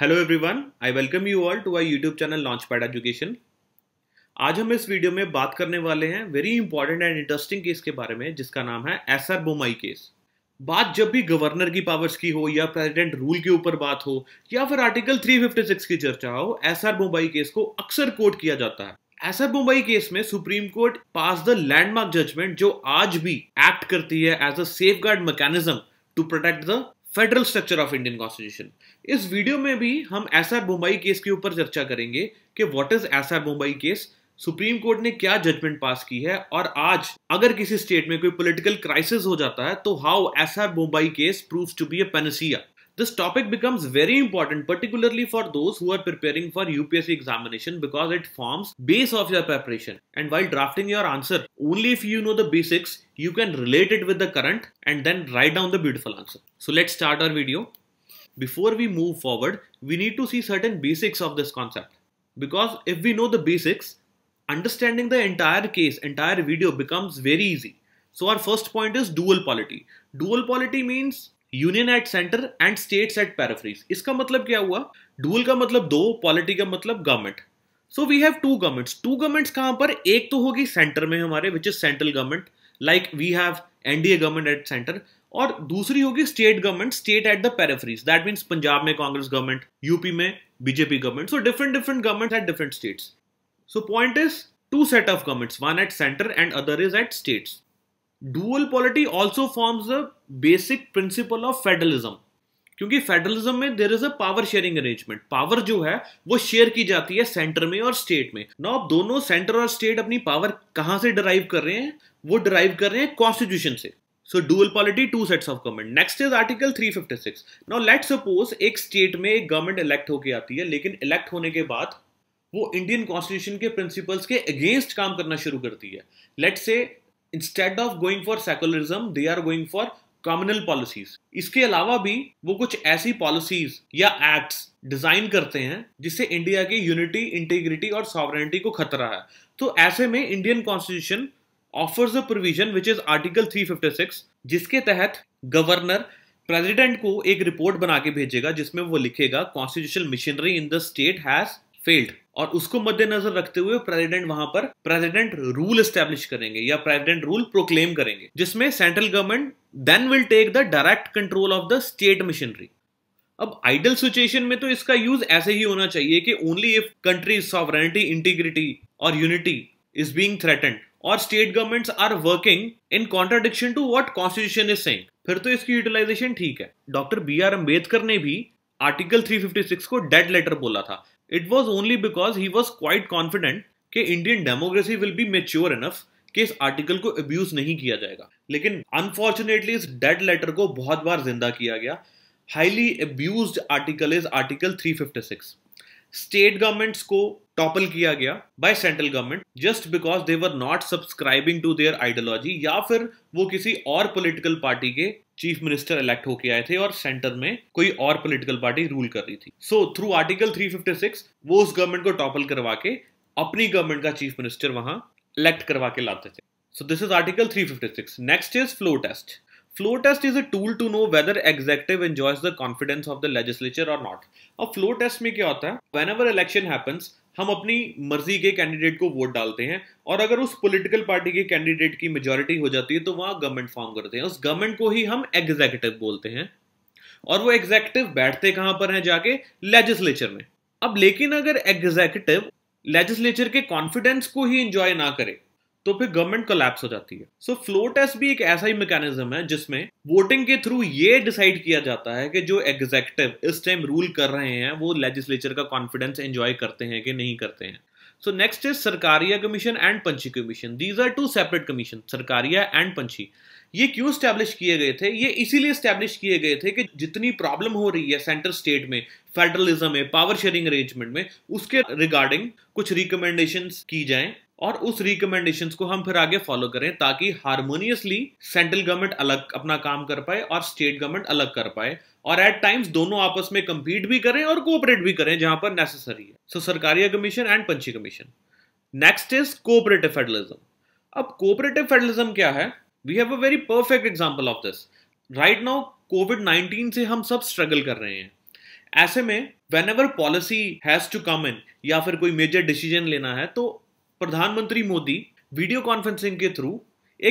Hello everyone I welcome you all to I YouTube channel launch pad education आज हम इस video में बात करने वाले हैं very important and interesting case के बारे में जिसका नाम है एस आर बोमाई केस बात जब भी गवर्नर की पावर्स की हो या प्रेसिडेंट रूल के ऊपर बात हो या फिर आर्टिकल 356 की चर्चा हो एस आर बोम्बई केस को अक्सर कोर्ट किया जाता है एस आर बोम्बई केस में Supreme Court pass the landmark judgement जो आज भी एक्ट करती है as a safeguard mechanism to protect the federal structure of Indian constitution इस वीडियो में भी हम एस आर मुंबई केस के ऊपर चर्चा करेंगे कि what is S R Mumbai case Supreme court ने क्या जजमेंट पास की है और आज अगर किसी स्टेट में कोई पॉलिटिकल क्राइसिस हो जाता है तो how S R Mumbai case prove to be a panacea This topic becomes very important particularly for those who are preparing for UPSC examination because it forms base of your preparation. And while drafting your answer, only if you know the basics, you can relate it with the current and then write down the beautiful answer. So let's start our video. Before we move forward, we need to see certain basics of this concept. Because if we know the basics, understanding the entire case, entire video becomes very easy. So our first point is dual polity. Dual polity means union at centre and states at periphery इसका मतलब क्या हुआ डूल का मतलब दो polity का मतलब government so we have two governments two governments कहाँ पर एक तो होगी सेंटर में हमारे which is central government like we have NDA government at centre और दूसरी होगी state government state at the periphery that means Punjab में कांग्रेस गवर्नमेंट यूपी में BJP government so different different government at different states so point is two set of governments one at centre and other is eight states dual polity also forms the basic principle of federalism क्योंकि federalism में there is a power sharing arrangement power जो है वो share की जाती है centre में और स्टेट में ना अब दोनों सेंटर और स्टेट अपनी पावर कहां से डराइव कर रहे हैं वो डराइव कर रहे हैं कॉन्स्टिट्यूशन से so dual polity two sets of government next is article 356 now let suppose एक स्टेट में एक गवर्नमेंट इलेक्ट होके आती है लेकिन इलेक्ट होने के बाद वो इंडियन कॉन्स्टिट्यूशन के प्रिंसिपल्स के अगेंस्ट काम करना शुरू करती है let say instead of going for secularism they are going for communal policies इसके अलावा भी वो कुछ ऐसी पॉलिसीज या एक्ट्स डिजाइन करते हैं जिससे इंडिया की यूनिटी इंटीग्रिटी और सॉवरेनिटी को खतरा है तो ऐसे में Indian constitution offers a provision which is article 356 जिसके तहत गवर्नर प्रेसिडेंट को एक रिपोर्ट बना के भेजेगा जिसमें वो लिखेगा constitution machinery in the state has failed और उसको मद्देनजर रखते हुए प्रेसिडेंट वहां पर प्रेसिडेंट रूल स्टैब्लिश करेंगे या प्रेसिडेंट रूल प्रोक्लेम करेंगे जिसमें central government then will take the direct control of the state machinery अब आइडल सिचुएशन में तो इसका यूज ऐसे ही होना चाहिए कि only if country sovereignty integrity और यूनिटी इज बींग थ्रेटेंड और state governments are working in contradiction to what constitution is saying फिर तो इसकी यूटिलाइजेशन ठीक है डॉक्टर बी आर अंबेडकर ने भी आर्टिकल 356 को डेड लेटर बोला था it was only because he was quite confident कि Indian democracy will be mature enough कि इस आर्टिकल को अब्यूज नहीं किया जाएगा लेकिन अनफॉर्चुनेटली इस डेड लेटर को बहुत बार जिंदा किया गया highly abuse article is article 356 state governments को टॉपल किया गया by central government just because they were not subscribing to their ideology या फिर वो किसी और पॉलिटिकल पार्टी के चीफ मिनिस्टर इलेक्ट होके आए थे और सेंटर में कोई और पॉलिटिकल पार्टी रूल कर रही थी सो थ्रू आर्टिकल 356 वो उस गवर्नमेंट को टॉपल करवा के अपनी गवर्नमेंट का चीफ मिनिस्टर वहां इलेक्ट करवा के लाते थे so this is article 356 next is floor test floor test is a tool to know whether executive enjoys the confidence of the legislature और नॉट अब फ्लो टेस्ट में क्या होता है वेन एवर इलेक्शन हैपन्स हम अपनी मर्जी के कैंडिडेट को वोट डालते हैं और अगर उस पॉलिटिकल पार्टी के कैंडिडेट की मेजोरिटी हो जाती है तो वहां गवर्नमेंट फॉर्म करते हैं उस गवर्नमेंट को ही हम एग्जेक्यूटिव बोलते हैं और वो एग्जेक्यूटिव बैठते कहां पर हैं जाके लेजिस्लेचर में अब लेकिन अगर एग्जेक्टिव लेजिस्लेचर के कॉन्फिडेंस को ही इंजॉय ना करे तो फिर गवर्नमेंट कोलैप्स हो जाती है सो फ्लो टेस्ट भी एक ऐसा ही मैकेनिज्म है जिसमें वोटिंग के थ्रू ये डिसाइड किया जाता है कि जो एग्जेक्टिव इस टाइम रूल कर रहे हैं वो लेजिस्लेचर का कॉन्फिडेंस एंजॉय करते हैं कि नहीं करते हैं so next is Sarkaria commission and Punchhi commission these are two separate commission Sarkaria and Punchhi ये क्यों स्टैब्लिश किए गए थे ये इसीलिए स्टैब्लिश किए गए थे कि जितनी प्रॉब्लम हो रही है सेंट्रल स्टेट में फेडरलिज्म में पावर शेयरिंग अरेंजमेंट में उसके रिगार्डिंग कुछ रिकमेंडेशन की जाएं और उस रिकमेंडेशन को हम फिर आगे फॉलो करें ताकि हारमोनियसली सेंट्रल गवर्नमेंट अलग अपना काम कर पाए और स्टेट गवर्नमेंट अलग कर पाए और एट टाइम्स दोनों आपस में कंपीट भी करें और कोऑपरेट भी करें जहां पर नेसेसरी है so so, commission and Punchhi commission next is cooperative federalism अब कोऑपरेटिव फेडरलिज्म क्या है we have a very perfect example of this right now COVID nineteen से हम सब स्ट्रगल कर रहे हैं ऐसे में whenever policy has to come in या फिर कोई मेजर डिसीजन लेना है तो प्रधानमंत्री मोदी वीडियो कॉन्फ्रेंसिंग के थ्रू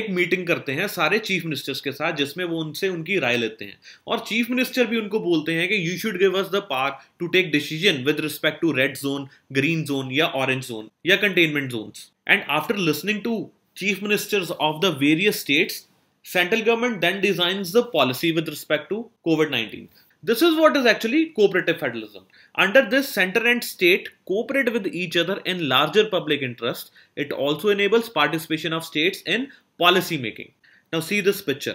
एक मीटिंग करते हैं सारे चीफ मिनिस्टर्स के साथ जिसमें वो उनसे उनकी राय लेते हैं और चीफ मिनिस्टर भी उनको बोलते हैं कि you should give us the power to take decision with respect to red zone green zone या ऑरेंज जोन या containment zone and after listening to chief ministers of the various states central government then design the policy with respect to COVID nineteen This is what is actually cooperative federalism. Under this, center and state cooperate with each other in larger public interest. It also enables participation of states in policy making. Now see this picture.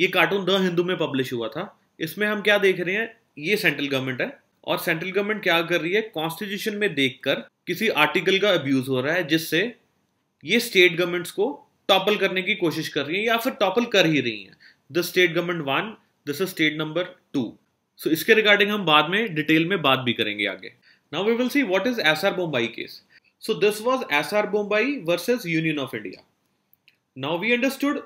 ये cartoon the Hindu में publish हुआ था इसमें हम क्या देख रहे हैं ये सेंट्रल गवर्नमेंट है और सेंट्रल गवर्नमेंट क्या कर रही है कॉन्स्टिट्यूशन में देखकर किसी आर्टिकल का अब्यूज हो रहा है जिससे ये स्टेट गवर्नमेंट्स को टॉपल करने की कोशिश कर रही है या फिर टॉपल कर ही रही हैं the state government one this is state number two so इसके रिगार्डिंग हम बाद में डिटेल में बात भी करेंगे आगे now we will see what is S R Bommai case so this was S R Bommai versus Union of India now we understood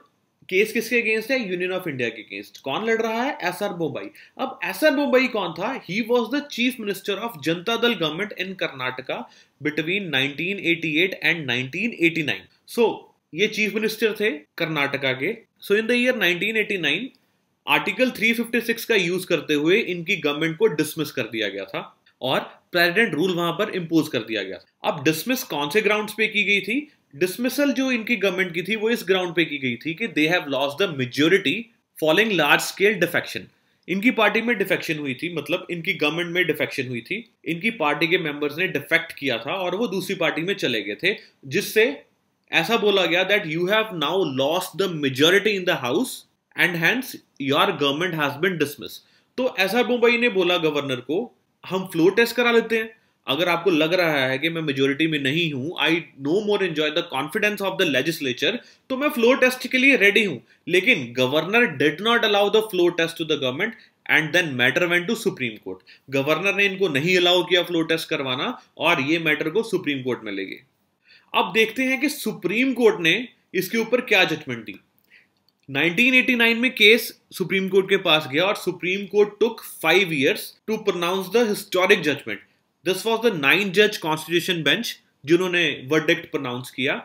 case किसके अगेंस्ट है यूनियन ऑफ इंडिया के अगेंस्ट कौन लड़ रहा है एस आर बोम्बाई अब एस आर बोम्बाई कौन था he was the chief minister of Janata Dal government in Karnataka between 1988 and 1989 so so, ये चीफ मिनिस्टर थे कर्नाटका के so in the year 1989 article 356 का यूज करते हुए इनकी गवर्नमेंट को डिसमिस कर दिया गया था और प्रेसिडेंट रूल वहां पर इम्पोज कर दिया गया था अब डिसमिस कौन से ग्राउंड पे की गई थी डिसमिसल जो इनकी गवर्नमेंट की थी वो इस ग्राउंड पे की गई थी कि they have loss the majority following large scale defection इनकी पार्टी में डिफेक्शन हुई थी मतलब इनकी गवर्नमेंट में डिफेक्शन हुई थी इनकी पार्टी के मेंबर्स ने डिफेक्ट किया था और वो दूसरी पार्टी में चले गए थे जिससे ऐसा बोला गया that you have now lost the majority in the house and hence your government has been dismiss तो आर मुंबई ने बोला गवर्नर को हम फ्लोर टेस्ट करा लेते हैं अगर आपको लग रहा है कि मैं मेजोरिटी में नहीं हूं I no more enjoy the confidence of the legislature तो मैं फ्लोर टेस्ट के लिए रेडी हूं लेकिन governor did not allow the floor test to the government and then matter went to supreme court governor ने इनको नहीं अलाउ किया फ्लोर टेस्ट करवाना और ये मैटर को सुप्रीम कोर्ट में ले गए अब देखते हैं कि सुप्रीम कोर्ट ने इसके ऊपर क्या जजमेंट दी 1989 में केस सुप्रीम कोर्ट के पास गया और supreme court took five years to pronounce the historic judgement this was the nine जज कॉन्स्टिट्यूशन बेंच जिन्होंने वर्डिक्ट प्रोनाउंस किया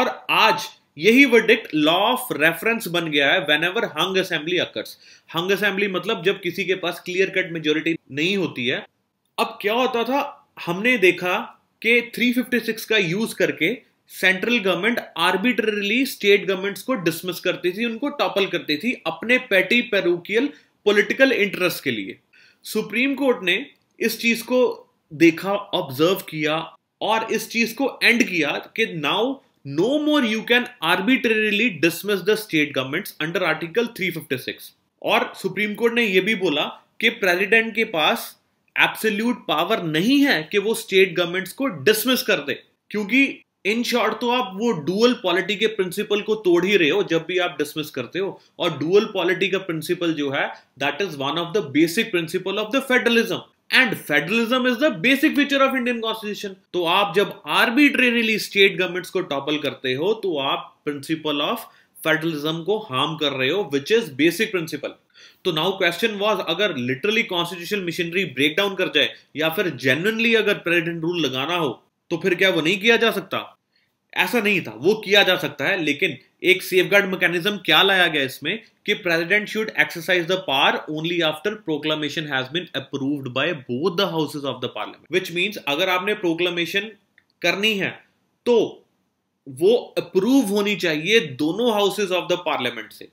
और आज यही वर्डिक्ट लॉ ऑफ रेफरेंस बन गया है whenever hung assembly occurs hung assembly मतलब जब किसी के पास क्लियर कट मेजोरिटी नहीं होती है अब क्या होता था हमने देखा कि 356 का यूज करके central government arbitrarily state governments को डिसमिस करती थी उनको टॉपल करती थी अपने पेटी पेरूकियल पॉलिटिकल इंटरेस्ट के लिए सुप्रीम कोर्ट ने इस चीज को देखा ऑब्जर्व किया और इस चीज को एंड किया कि now no more you can arbitrarily dismiss the state governments under article 356 और सुप्रीम कोर्ट ने यह भी बोला कि प्रेसिडेंट के पास एब्सोल्यूट पावर नहीं है कि वो स्टेट गवर्नमेंट्स को डिसमिस कर दे क्योंकि इन शॉर्ट तो आप वो डुअल पॉलिटी के प्रिंसिपल को तोड़ ही रहे हो जब भी आप डिसमिस करते हो और डुअल पॉलिटी का प्रिंसिपल जो है that is one of the basic principle of the federalism and federalism is the basic feature of Indian constitution तो आप जब आर्बिट्रेरीली स्टेट गवर्नमेंट्स को टॉपल करते हो तो आप प्रिंसिपल ऑफ फेडरलिज्म को हार्म कर रहे हो विच इज बेसिक प्रिंसिपल तो नाउ क्वेश्चन वाज अगर literally constitution machinery break down कर जाए या फिर जेन्युनली अगर प्रेसिडेंट रूल लगाना हो तो फिर क्या वो नहीं किया जा सकता ऐसा नहीं था वो किया जा सकता है लेकिन एक गार्ड मैकेनिज्म क्या लाया गया इसमें कि president should exercise the power only after proclamation has been approved by both the houses of the parliament which means अगर आपने प्रोक्लामेशन करनी है तो वो अप्रूव होनी चाहिए दोनों हाउसेस ऑफ द पार्लियामेंट से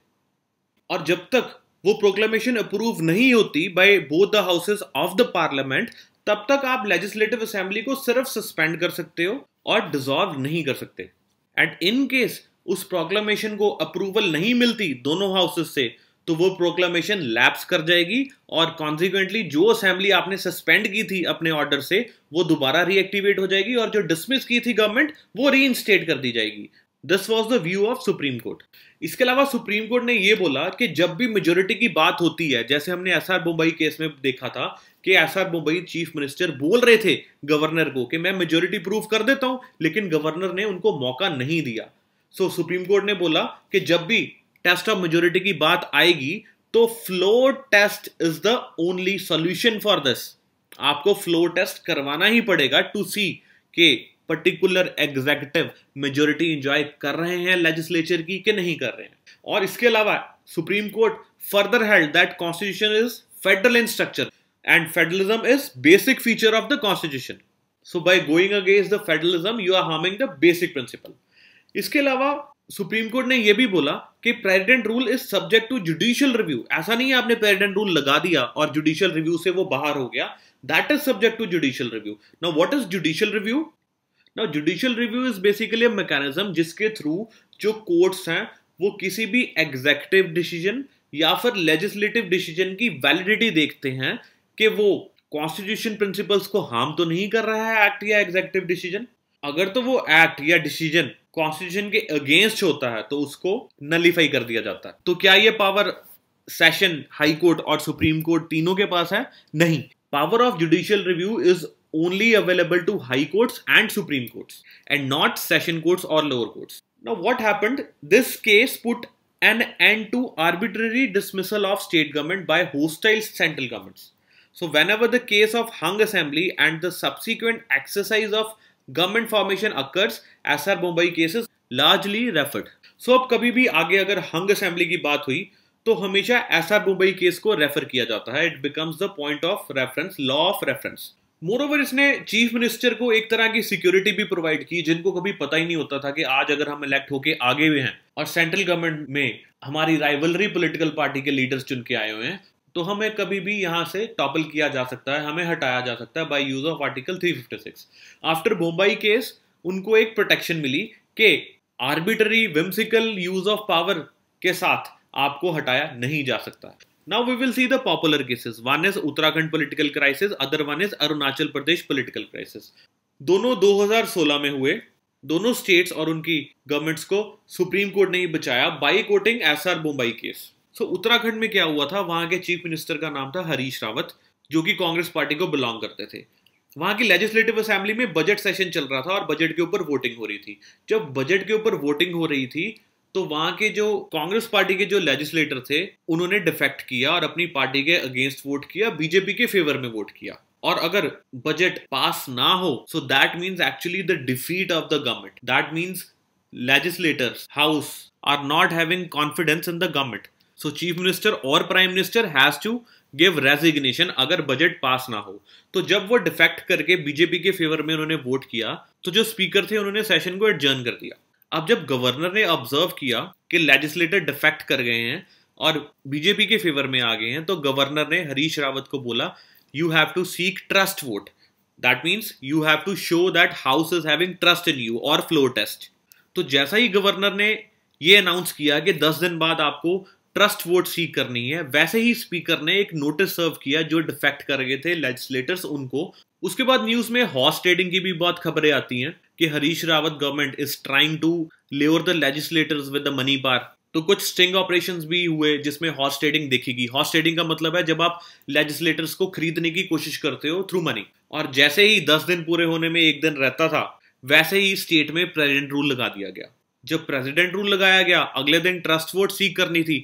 और जब तक वो प्रोक्लामेशन अप्रूव नहीं होती by both the houses of the parliament तब तक आप लेजिस्लेटिव असेंबली को सिर्फ सस्पेंड कर सकते हो और डिजॉल्व नहीं कर सकते एंड इन केस उस प्रोक्लामेशन को अप्रूवल नहीं मिलती दोनों हाउसेस से तो वो प्रोक्लामेशन लैप्स कर जाएगी और कॉन्सिक्वेंटली जो असेंबली आपने सस्पेंड की थी अपने ऑर्डर से वो दोबारा रीएक्टिवेट हो जाएगी और जो डिसमिस की थी गवर्नमेंट वो रीइंस्टेट कर दी जाएगी this was the view of supreme court इसके अलावा सुप्रीम कोर्ट ने यह बोला कि जब भी मेजोरिटी की बात होती है जैसे हमने एस आर मुंबई केस में देखा था कि एस आर मुंबई चीफ मिनिस्टर बोल रहे थे गवर्नर को कि मैं मेजोरिटी प्रूव कर देता हूं लेकिन गवर्नर ने उनको मौका नहीं दिया सो so, सुप्रीम कोर्ट ने बोला कि जब भी टेस्ट ऑफ मेजोरिटी की बात आएगी तो floor test is the only solution for this आपको फ्लोर टेस्ट करवाना ही पड़ेगा टू सी के पर्टिकुलर एग्जेक्टिव मेजोरिटी इंजॉय कर रहे हैं लेजिस्लेचर की कि नहीं कर रहे हैं और इसके अलावा supreme court further held that constitution is federal in structure and federalism is basic feature of the constitution so by going against the federalism you are harming the basic principle इसके अलावा सुप्रीम कोर्ट ने यह भी बोला कि president rule is subject to judicial review ऐसा नहीं है आपने प्रेसिडेंट रूल लगा दिया और जुडिशियल रिव्यू से वो बाहर हो गया that is subject to judicial review now what is judicial review ना judicial review is basically a mechanism जिसके थ्रू जो कोर्ट्स हैं वो किसी भी एग्जेक्टिव डिसीजन या फिर लेजिस्लेटिव डिसीजन की वैलिडिटी देखते हैं कि वो कॉन्स्टिट्यूशन प्रिंसिपल्स को हार्म तो नहीं कर रहा है एक्ट या एग्जेक्टिव डिसीजन अगर तो वो एक्ट या डिसीजन कॉन्स्टिट्यूशन के अगेंस्ट होता है तो उसको नलीफाई कर दिया जाता है तो क्या ये पावर सेशन हाई कोर्ट और सुप्रीम कोर्ट तीनों के पास है नहीं power of judicial review is only available to high courts and supreme courts and not session courts or lower courts. Now what happened? This case put an end to arbitrary dismissal of state government by hostile central governments. So whenever the case of hung assembly and the subsequent exercise of government formation occurs, as are Mumbai cases largely referred. so, अब कभी भी आगे अगर hung assembly, की बात हुई तो हमेशा ऐसा मुंबई केस को रेफर किया जाता है it becomes the point moreover इसने चीफ मिनिस्टर को एक तरह की सिक्योरिटी भी प्रोवाइड की जिनको कभी पता ही नहीं होता था कि आज अगर हम इलेक्ट होके आगे हुए हैं और सेंट्रल गवर्नमेंट में हमारी राइवलरी पॉलिटिकल पार्टी के लीडर्स चुन के आए हुए हैं तो हमें कभी भी यहाँ से टॉपल किया जा सकता है हमें हटाया जा सकता है by use of article 356 after Bommai case उनको एक प्रोटेक्शन मिली कि arbitrary whimsical use of power के साथ आपको हटाया नहीं जा सकता Now we will see the popular cases. One is Uttarakhand political crisis, other one is Arunachal Pradesh political crisis. दोनों 2016 में हुए दोनों स्टेट्स और उनकी गवर्नमेंट्स को सुप्रीम कोर्ट ने ही बचाया by quoting S R Mumbai case so Uttarakhand में क्या हुआ था वहां के चीफ मिनिस्टर का नाम था हरीश रावत जो कि कांग्रेस पार्टी को बिलोंग करते थे वहां की लेजिस्लेटिव असेंबली में बजट सेशन चल रहा था और बजट के ऊपर वोटिंग हो रही थी जब बजट के ऊपर वोटिंग हो रही थी तो वहां के जो कांग्रेस पार्टी के जो लेजिस्लेटर थे उन्होंने डिफेक्ट किया और अपनी पार्टी के अगेंस्ट वोट किया बीजेपी के फेवर में वोट किया और अगर बजट पास ना हो so that means actually the defeat of the government that means legislators house are not having confidence in the government so chief minister और prime minister has to give resignation अगर budget pass ना हो तो जब वो defect करके BJP के favour में उन्होंने वोट किया तो जो स्पीकर थे उन्होंने सेशन को एडजर्न कर दिया अब जब गवर्नर ने ऑब्जर्व किया कि लेजिस्लेटर डिफेक्ट कर गए हैं और बीजेपी के फेवर में आ गए हैं तो गवर्नर ने हरीश रावत को बोला you have to seek trust vote that means you have to show that house is having trust in you और फ्लोर टेस्ट तो जैसा ही गवर्नर ने ये अनाउंस किया कि 10 दिन बाद आपको ट्रस्ट वोट सीख करनी है वैसे ही स्पीकर ने एक नोटिस सर्व किया जो डिफेक्ट कर गए थे लेजिस्लेटर्स उनको उसके बाद न्यूज में हॉर्स ट्रेडिंग की भी बहुत खबरें आती हैं कि Harish Rawat government is trying to lure the legislators with the money power तो कुछ स्टिंग ऑपरेशन भी हुए जिसमें हॉर्स ट्रेडिंग देखेगी हॉर्स ट्रेडिंग का मतलब है जब आप लेजिस्लेटर्स को खरीदने की कोशिश करते हो थ्रू मनी और जैसे ही दस दिन पूरे होने में एक दिन रहता था वैसे ही स्टेट में प्रेजिडेंट रूल लगा दिया गया जब प्रेजिडेंट रूल लगाया गया अगले दिन ट्रस्ट वोट सीख करनी थी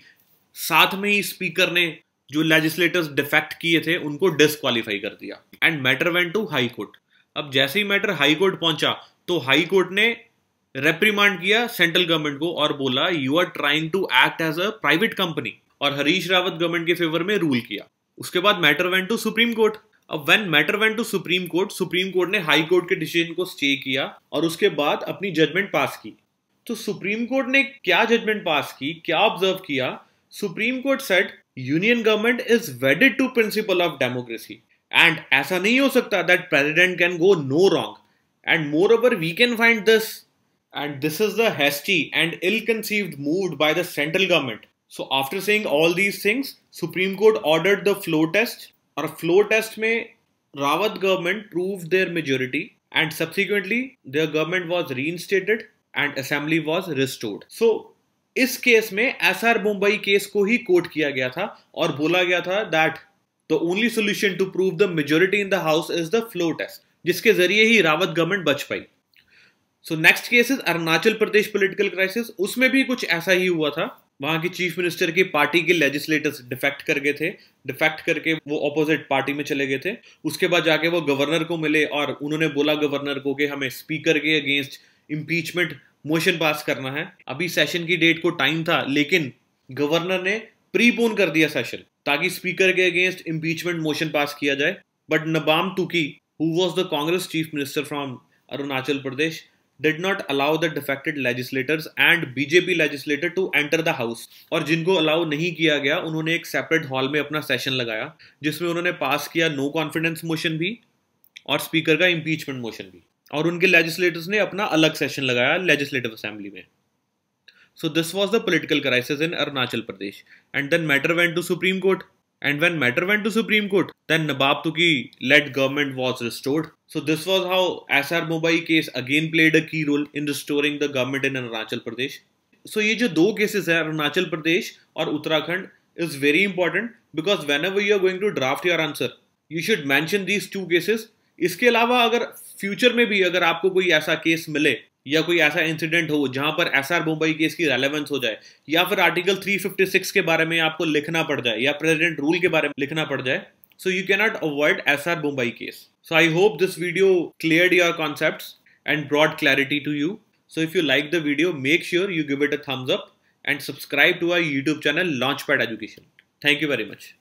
साथ में ही स्पीकर ने जो लेजिस्लेटर्स डिफेक्ट किए थे उनको डिसक्वालीफाई कर दिया and matter went to high court अब जैसे ही मैटर हाई कोर्ट पहुंचा तो हाई कोर्ट ने रेप्रीमांड किया सेंट्रल गवर्नमेंट को और बोला you are trying to act as a private company और हरीश रावत गवर्नमेंट के फेवर में रूल किया उसके बाद matter went to supreme court अब when matter went to supreme court supreme court ने हाई कोर्ट के डिसीजन को स्टे किया और उसके बाद अपनी जजमेंट पास की तो सुप्रीम कोर्ट ने क्या जजमेंट पास की क्या ऑब्जर्व किया supreme court said union government is wedded to principle of democracy and ऐसा नहीं हो सकता that president can go no wrong And moreover, we can find this. And this is the hasty and ill conceived move by the central government. So, after saying all these things, Supreme Court ordered the flow test. Or flow test may Rawat government proved their majority, and subsequently their government was reinstated and assembly was restored. So, this case में S Mumbai case, ko hi court kiya gaya tha aur bola gaya tha that the only solution to prove the majority in the house is the the test. जिसके जरिए ही Rawat government बच पाई so next case is Arunachal Pradesh political crisis उसमें भी कुछ ऐसा ही हुआ था वहां की चीफ मिनिस्टर की पार्टी के लेजिस्लेटर्स डिफेक्ट कर गए थे डिफेक्ट करके वो ऑपोजिट पार्टी में चले गए थे उसके बाद जाके वो गवर्नर को मिले और उन्होंने बोला गवर्नर को कि हमें स्पीकर के अगेंस्ट इम्पीचमेंट मोशन पास करना है अभी सेशन की डेट को टाइम था लेकिन गवर्नर ने प्रीपोन कर दिया सेशन ताकि स्पीकर के अगेंस्ट इम्पीचमेंट मोशन पास किया जाए but Nabam Tuki who was the Congress chief minister from Arunachal Pradesh, did not allow the defected legislators and BJP legislator to enter the house और जिनको allow नहीं किया गया उन्होंने एक सेपरेट हॉल में अपना सेशन लगाया जिसमें उन्होंने पास किया नो कॉन्फिडेंस मोशन भी और स्पीकर का इम्पीचमेंट मोशन भी और उनके लेजिस्लेटर्स ने अपना अलग सेशन लगाया लेजिस्लेटिव असेंबली में so this was the political crisis in Arunachal Pradesh and then matter went to supreme court And when matter went to Supreme Court, then Nawab Tuki led government was restored. So this was how SR Mobai case again played a key role in restoring the government in Arunachal Pradesh. So ye jo do cases hai Arunachal Pradesh aur Uttarakhand is very important because whenever you are going to draft your answer, you should mention these two cases. इसके अलावा अगर future में भी अगर आपको कोई ऐसा case मिले या कोई ऐसा इंसिडेंट हो जहां पर एस आर मुंबई केस की रेलेवेंस हो जाए या फिर आर्टिकल 356 के बारे में आपको लिखना पड़ जाए या प्रेसिडेंट रूल के बारे में लिखना पड़ जाए so you cannot avoid S R Mumbai case so I hope this video clear your concept and broad clarity to you so if you like the video make sure you give it a thumbs up and subscribe to our YouTube channel launch pad education thank you very much